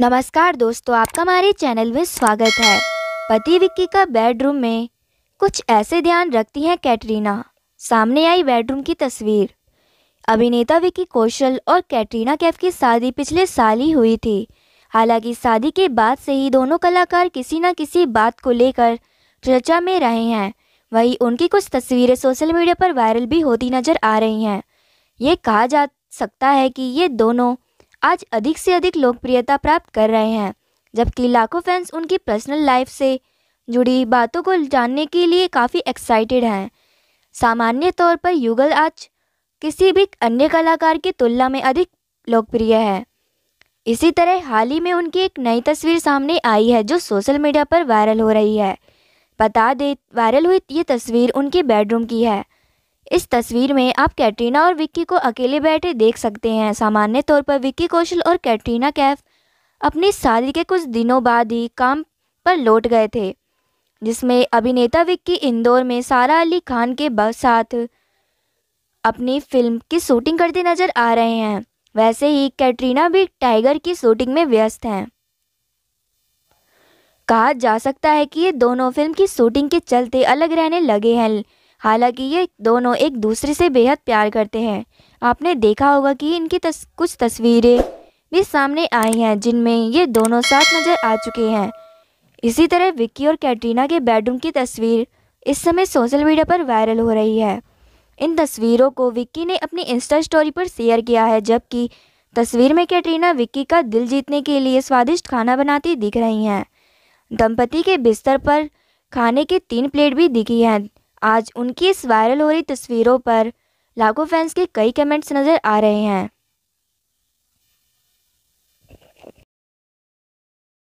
नमस्कार दोस्तों आपका हमारे चैनल में स्वागत है पति विक्की का बेडरूम में कुछ ऐसे ध्यान रखती हैं कैटरीना सामने आई बेडरूम की तस्वीर अभिनेता विक्की कौशल और कैटरीना कैफ की शादी पिछले साल ही हुई थी हालांकि शादी के बाद से ही दोनों कलाकार किसी न किसी बात को लेकर चर्चा में रहे हैं वहीं उनकी कुछ तस्वीरें सोशल मीडिया पर वायरल भी होती नजर आ रही हैं ये कहा जा सकता है कि ये दोनों आज अधिक से अधिक लोकप्रियता प्राप्त कर रहे हैं जबकि लाखों फैंस उनकी पर्सनल लाइफ से जुड़ी बातों को जानने के लिए काफ़ी एक्साइटेड हैं सामान्य तौर पर युगल आज किसी भी अन्य कलाकार की तुलना में अधिक लोकप्रिय है इसी तरह हाल ही में उनकी एक नई तस्वीर सामने आई है जो सोशल मीडिया पर वायरल हो रही है बता दे वायरल हुई ये तस्वीर उनके बेडरूम की है इस तस्वीर में आप कैटरीना और विक्की को अकेले बैठे देख सकते हैं सामान्य तौर पर विक्की कौशल और कैटरीना कैफ अपनी शादी के कुछ दिनों बाद ही काम पर लौट गए थे जिसमें अभिनेता विक्की इंदौर में सारा अली खान के साथ अपनी फिल्म की शूटिंग करते नजर आ रहे हैं वैसे ही कैटरीना भी टाइगर की शूटिंग में व्यस्त हैं कहा जा सकता है कि ये दोनों फिल्म की शूटिंग के चलते अलग रहने लगे हैं हालांकि ये दोनों एक दूसरे से बेहद प्यार करते हैं आपने देखा होगा कि इनकी तस, कुछ तस्वीरें भी सामने आई हैं जिनमें ये दोनों साथ नज़र आ चुके हैं इसी तरह विक्की और कैटरीना के बेडरूम की तस्वीर इस समय सोशल मीडिया पर वायरल हो रही है इन तस्वीरों को विक्की ने अपनी इंस्टा स्टोरी पर शेयर किया है जबकि तस्वीर में कैटरीना विक्की का दिल जीतने के लिए स्वादिष्ट खाना बनाती दिख रही हैं दंपति के बिस्तर पर खाने की तीन प्लेट भी दिखी हैं आज उनकी इस वायरल हो रही तस्वीरों पर लाखों फैंस के कई कमेंट्स नज़र आ रहे हैं